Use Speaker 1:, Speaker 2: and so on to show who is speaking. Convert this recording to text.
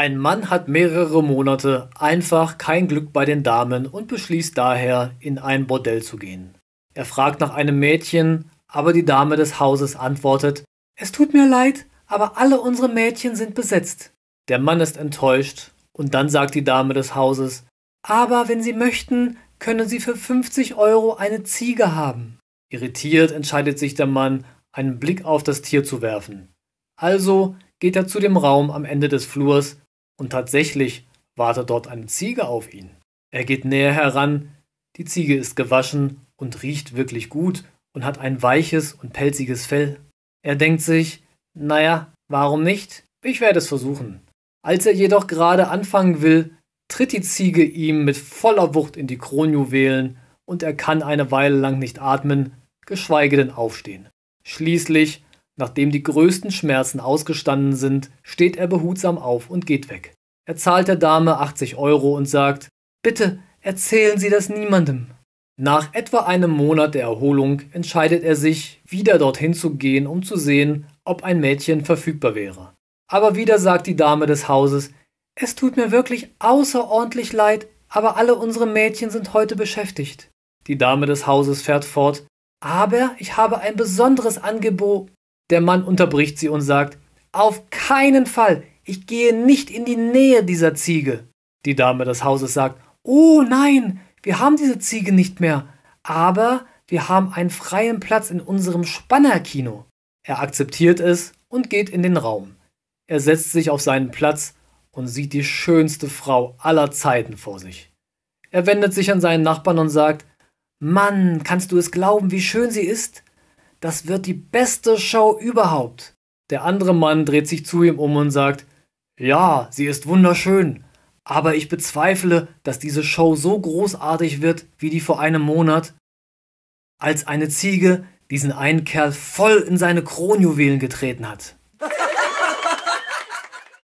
Speaker 1: Ein Mann hat mehrere Monate einfach kein Glück bei den Damen und beschließt daher, in ein Bordell zu gehen. Er fragt nach einem Mädchen, aber die Dame des Hauses antwortet, es tut mir leid, aber alle unsere Mädchen sind besetzt. Der Mann ist enttäuscht und dann sagt die Dame des Hauses, aber wenn Sie möchten, können Sie für 50 Euro eine Ziege haben. Irritiert entscheidet sich der Mann, einen Blick auf das Tier zu werfen. Also geht er zu dem Raum am Ende des Flurs, und tatsächlich wartet dort eine Ziege auf ihn. Er geht näher heran, die Ziege ist gewaschen und riecht wirklich gut und hat ein weiches und pelziges Fell. Er denkt sich, naja, warum nicht? Ich werde es versuchen. Als er jedoch gerade anfangen will, tritt die Ziege ihm mit voller Wucht in die Kronjuwelen und er kann eine Weile lang nicht atmen, geschweige denn aufstehen. Schließlich Nachdem die größten Schmerzen ausgestanden sind, steht er behutsam auf und geht weg. Er zahlt der Dame 80 Euro und sagt, bitte erzählen Sie das niemandem. Nach etwa einem Monat der Erholung entscheidet er sich, wieder dorthin zu gehen, um zu sehen, ob ein Mädchen verfügbar wäre. Aber wieder sagt die Dame des Hauses, es tut mir wirklich außerordentlich leid, aber alle unsere Mädchen sind heute beschäftigt. Die Dame des Hauses fährt fort, aber ich habe ein besonderes Angebot der Mann unterbricht sie und sagt, auf keinen Fall, ich gehe nicht in die Nähe dieser Ziege. Die Dame des Hauses sagt, oh nein, wir haben diese Ziege nicht mehr, aber wir haben einen freien Platz in unserem Spannerkino. Er akzeptiert es und geht in den Raum. Er setzt sich auf seinen Platz und sieht die schönste Frau aller Zeiten vor sich. Er wendet sich an seinen Nachbarn und sagt, Mann, kannst du es glauben, wie schön sie ist? das wird die beste Show überhaupt. Der andere Mann dreht sich zu ihm um und sagt, ja, sie ist wunderschön, aber ich bezweifle, dass diese Show so großartig wird wie die vor einem Monat, als eine Ziege diesen einen Kerl voll in seine Kronjuwelen getreten hat.